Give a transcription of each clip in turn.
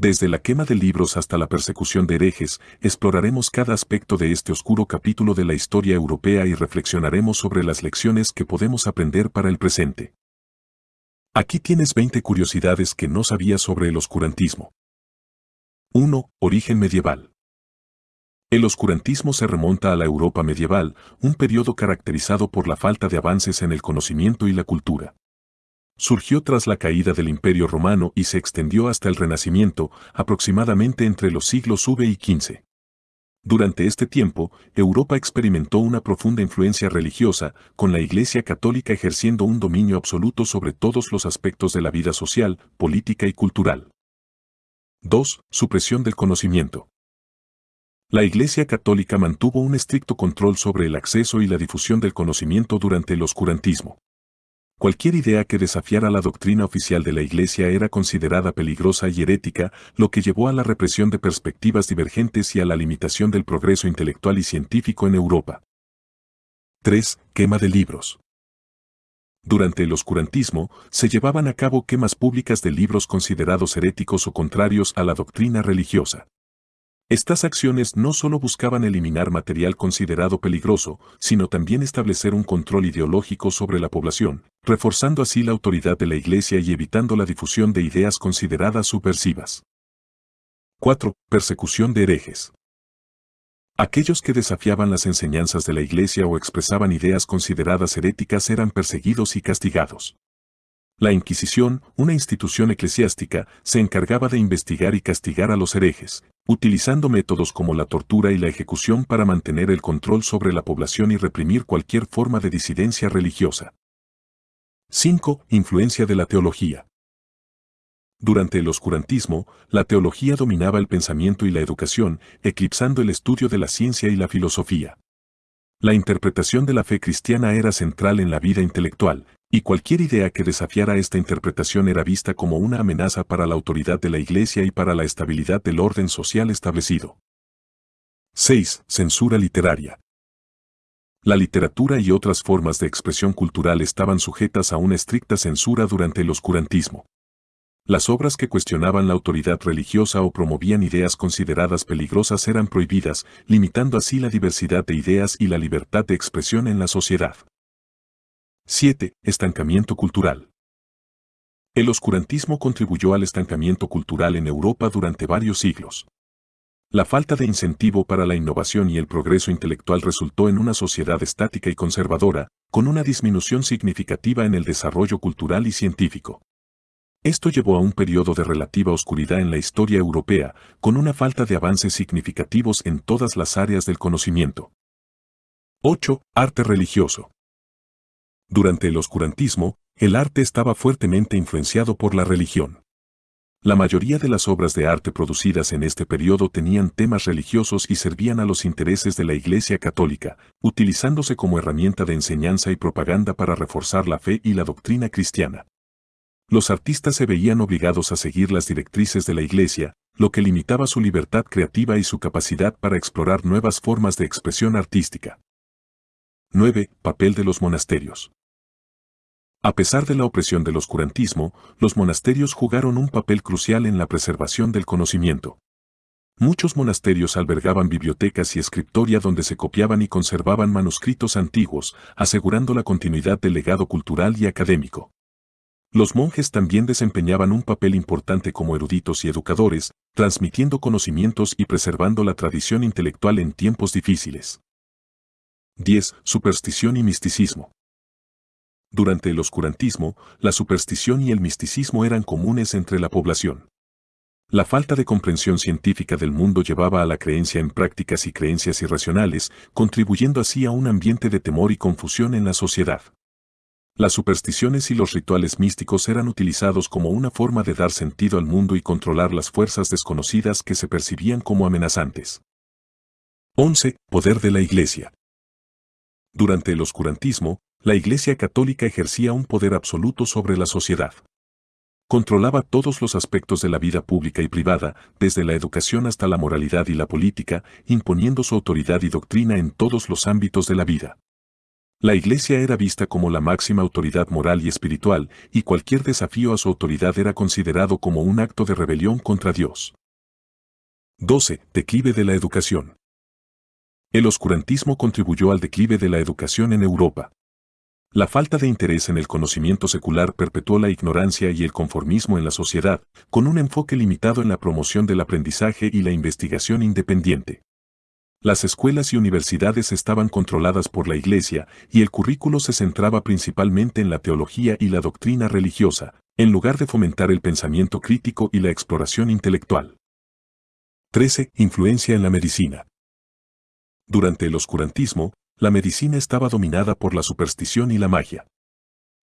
Desde la quema de libros hasta la persecución de herejes, exploraremos cada aspecto de este oscuro capítulo de la historia europea y reflexionaremos sobre las lecciones que podemos aprender para el presente. Aquí tienes 20 curiosidades que no sabías sobre el oscurantismo. 1. Origen medieval. El oscurantismo se remonta a la Europa medieval, un periodo caracterizado por la falta de avances en el conocimiento y la cultura surgió tras la caída del Imperio Romano y se extendió hasta el Renacimiento, aproximadamente entre los siglos V y XV. Durante este tiempo, Europa experimentó una profunda influencia religiosa, con la Iglesia Católica ejerciendo un dominio absoluto sobre todos los aspectos de la vida social, política y cultural. 2. Supresión del conocimiento. La Iglesia Católica mantuvo un estricto control sobre el acceso y la difusión del conocimiento durante el oscurantismo. Cualquier idea que desafiara la doctrina oficial de la Iglesia era considerada peligrosa y herética, lo que llevó a la represión de perspectivas divergentes y a la limitación del progreso intelectual y científico en Europa. 3. Quema de libros. Durante el oscurantismo, se llevaban a cabo quemas públicas de libros considerados heréticos o contrarios a la doctrina religiosa. Estas acciones no solo buscaban eliminar material considerado peligroso, sino también establecer un control ideológico sobre la población, reforzando así la autoridad de la Iglesia y evitando la difusión de ideas consideradas subversivas. 4. Persecución de herejes. Aquellos que desafiaban las enseñanzas de la Iglesia o expresaban ideas consideradas heréticas eran perseguidos y castigados. La Inquisición, una institución eclesiástica, se encargaba de investigar y castigar a los herejes, utilizando métodos como la tortura y la ejecución para mantener el control sobre la población y reprimir cualquier forma de disidencia religiosa. 5. Influencia de la teología. Durante el oscurantismo, la teología dominaba el pensamiento y la educación, eclipsando el estudio de la ciencia y la filosofía. La interpretación de la fe cristiana era central en la vida intelectual, y cualquier idea que desafiara esta interpretación era vista como una amenaza para la autoridad de la Iglesia y para la estabilidad del orden social establecido. 6. Censura literaria. La literatura y otras formas de expresión cultural estaban sujetas a una estricta censura durante el oscurantismo. Las obras que cuestionaban la autoridad religiosa o promovían ideas consideradas peligrosas eran prohibidas, limitando así la diversidad de ideas y la libertad de expresión en la sociedad. 7. Estancamiento cultural. El oscurantismo contribuyó al estancamiento cultural en Europa durante varios siglos. La falta de incentivo para la innovación y el progreso intelectual resultó en una sociedad estática y conservadora, con una disminución significativa en el desarrollo cultural y científico. Esto llevó a un periodo de relativa oscuridad en la historia europea, con una falta de avances significativos en todas las áreas del conocimiento. 8. Arte religioso. Durante el oscurantismo, el arte estaba fuertemente influenciado por la religión. La mayoría de las obras de arte producidas en este periodo tenían temas religiosos y servían a los intereses de la Iglesia Católica, utilizándose como herramienta de enseñanza y propaganda para reforzar la fe y la doctrina cristiana. Los artistas se veían obligados a seguir las directrices de la Iglesia, lo que limitaba su libertad creativa y su capacidad para explorar nuevas formas de expresión artística. 9. Papel de los monasterios. A pesar de la opresión del oscurantismo, los monasterios jugaron un papel crucial en la preservación del conocimiento. Muchos monasterios albergaban bibliotecas y escritoria donde se copiaban y conservaban manuscritos antiguos, asegurando la continuidad del legado cultural y académico. Los monjes también desempeñaban un papel importante como eruditos y educadores, transmitiendo conocimientos y preservando la tradición intelectual en tiempos difíciles. 10. Superstición y misticismo. Durante el oscurantismo, la superstición y el misticismo eran comunes entre la población. La falta de comprensión científica del mundo llevaba a la creencia en prácticas y creencias irracionales, contribuyendo así a un ambiente de temor y confusión en la sociedad. Las supersticiones y los rituales místicos eran utilizados como una forma de dar sentido al mundo y controlar las fuerzas desconocidas que se percibían como amenazantes. 11. Poder de la Iglesia. Durante el oscurantismo, la Iglesia Católica ejercía un poder absoluto sobre la sociedad. Controlaba todos los aspectos de la vida pública y privada, desde la educación hasta la moralidad y la política, imponiendo su autoridad y doctrina en todos los ámbitos de la vida. La Iglesia era vista como la máxima autoridad moral y espiritual, y cualquier desafío a su autoridad era considerado como un acto de rebelión contra Dios. 12. Declive de la educación. El oscurantismo contribuyó al declive de la educación en Europa. La falta de interés en el conocimiento secular perpetuó la ignorancia y el conformismo en la sociedad, con un enfoque limitado en la promoción del aprendizaje y la investigación independiente. Las escuelas y universidades estaban controladas por la Iglesia, y el currículo se centraba principalmente en la teología y la doctrina religiosa, en lugar de fomentar el pensamiento crítico y la exploración intelectual. 13. Influencia en la medicina. Durante el oscurantismo, la medicina estaba dominada por la superstición y la magia.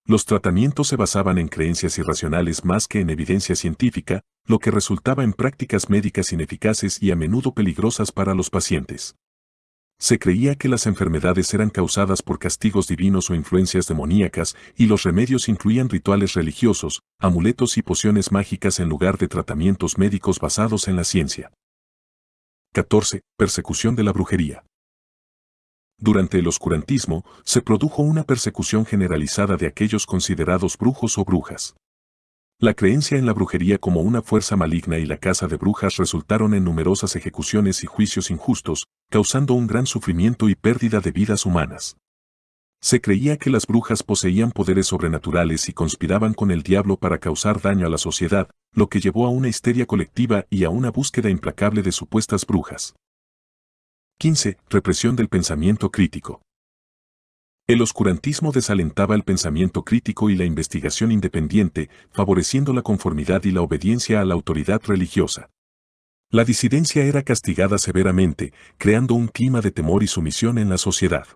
Los tratamientos se basaban en creencias irracionales más que en evidencia científica, lo que resultaba en prácticas médicas ineficaces y a menudo peligrosas para los pacientes. Se creía que las enfermedades eran causadas por castigos divinos o influencias demoníacas, y los remedios incluían rituales religiosos, amuletos y pociones mágicas en lugar de tratamientos médicos basados en la ciencia. 14. Persecución de la brujería. Durante el oscurantismo, se produjo una persecución generalizada de aquellos considerados brujos o brujas. La creencia en la brujería como una fuerza maligna y la caza de brujas resultaron en numerosas ejecuciones y juicios injustos, causando un gran sufrimiento y pérdida de vidas humanas. Se creía que las brujas poseían poderes sobrenaturales y conspiraban con el diablo para causar daño a la sociedad, lo que llevó a una histeria colectiva y a una búsqueda implacable de supuestas brujas. 15. Represión del pensamiento crítico. El oscurantismo desalentaba el pensamiento crítico y la investigación independiente, favoreciendo la conformidad y la obediencia a la autoridad religiosa. La disidencia era castigada severamente, creando un clima de temor y sumisión en la sociedad.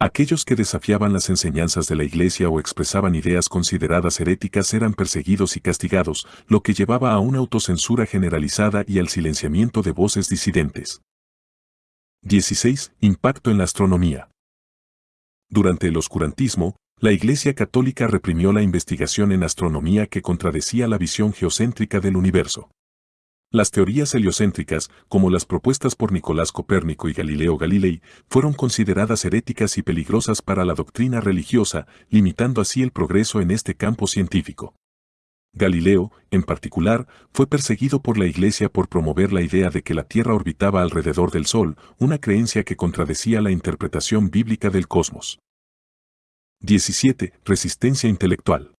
Aquellos que desafiaban las enseñanzas de la Iglesia o expresaban ideas consideradas heréticas eran perseguidos y castigados, lo que llevaba a una autocensura generalizada y al silenciamiento de voces disidentes. 16. Impacto en la astronomía. Durante el oscurantismo, la Iglesia Católica reprimió la investigación en astronomía que contradecía la visión geocéntrica del universo. Las teorías heliocéntricas, como las propuestas por Nicolás Copérnico y Galileo Galilei, fueron consideradas heréticas y peligrosas para la doctrina religiosa, limitando así el progreso en este campo científico. Galileo, en particular, fue perseguido por la Iglesia por promover la idea de que la Tierra orbitaba alrededor del Sol, una creencia que contradecía la interpretación bíblica del cosmos. 17. Resistencia intelectual.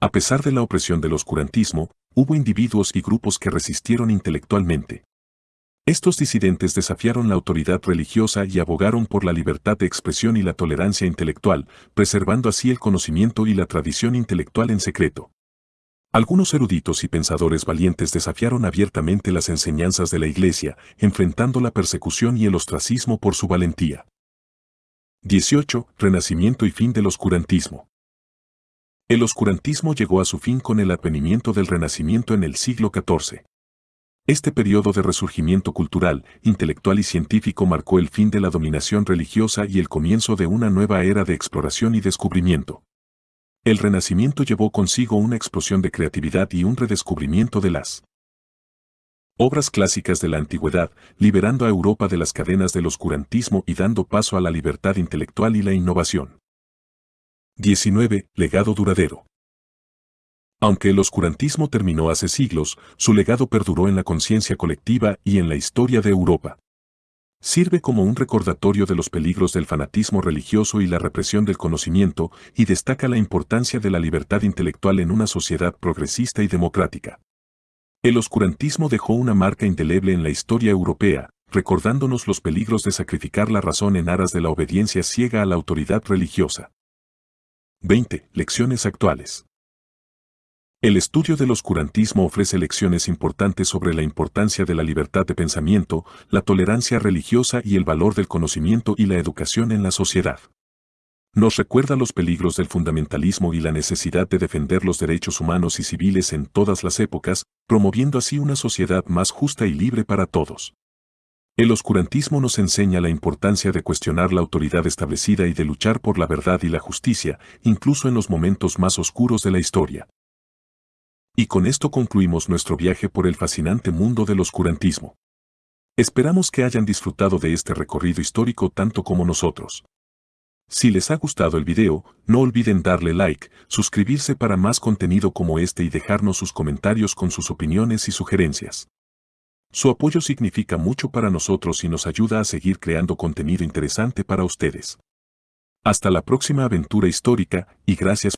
A pesar de la opresión del oscurantismo, hubo individuos y grupos que resistieron intelectualmente. Estos disidentes desafiaron la autoridad religiosa y abogaron por la libertad de expresión y la tolerancia intelectual, preservando así el conocimiento y la tradición intelectual en secreto. Algunos eruditos y pensadores valientes desafiaron abiertamente las enseñanzas de la Iglesia, enfrentando la persecución y el ostracismo por su valentía. 18. Renacimiento y fin del oscurantismo. El oscurantismo llegó a su fin con el advenimiento del Renacimiento en el siglo XIV. Este periodo de resurgimiento cultural, intelectual y científico marcó el fin de la dominación religiosa y el comienzo de una nueva era de exploración y descubrimiento. El Renacimiento llevó consigo una explosión de creatividad y un redescubrimiento de las obras clásicas de la antigüedad, liberando a Europa de las cadenas del oscurantismo y dando paso a la libertad intelectual y la innovación. 19. Legado duradero. Aunque el oscurantismo terminó hace siglos, su legado perduró en la conciencia colectiva y en la historia de Europa sirve como un recordatorio de los peligros del fanatismo religioso y la represión del conocimiento y destaca la importancia de la libertad intelectual en una sociedad progresista y democrática. El oscurantismo dejó una marca indeleble en la historia europea, recordándonos los peligros de sacrificar la razón en aras de la obediencia ciega a la autoridad religiosa. 20. Lecciones actuales. El estudio del oscurantismo ofrece lecciones importantes sobre la importancia de la libertad de pensamiento, la tolerancia religiosa y el valor del conocimiento y la educación en la sociedad. Nos recuerda los peligros del fundamentalismo y la necesidad de defender los derechos humanos y civiles en todas las épocas, promoviendo así una sociedad más justa y libre para todos. El oscurantismo nos enseña la importancia de cuestionar la autoridad establecida y de luchar por la verdad y la justicia, incluso en los momentos más oscuros de la historia. Y con esto concluimos nuestro viaje por el fascinante mundo del oscurantismo. Esperamos que hayan disfrutado de este recorrido histórico tanto como nosotros. Si les ha gustado el video, no olviden darle like, suscribirse para más contenido como este y dejarnos sus comentarios con sus opiniones y sugerencias. Su apoyo significa mucho para nosotros y nos ayuda a seguir creando contenido interesante para ustedes. Hasta la próxima aventura histórica y gracias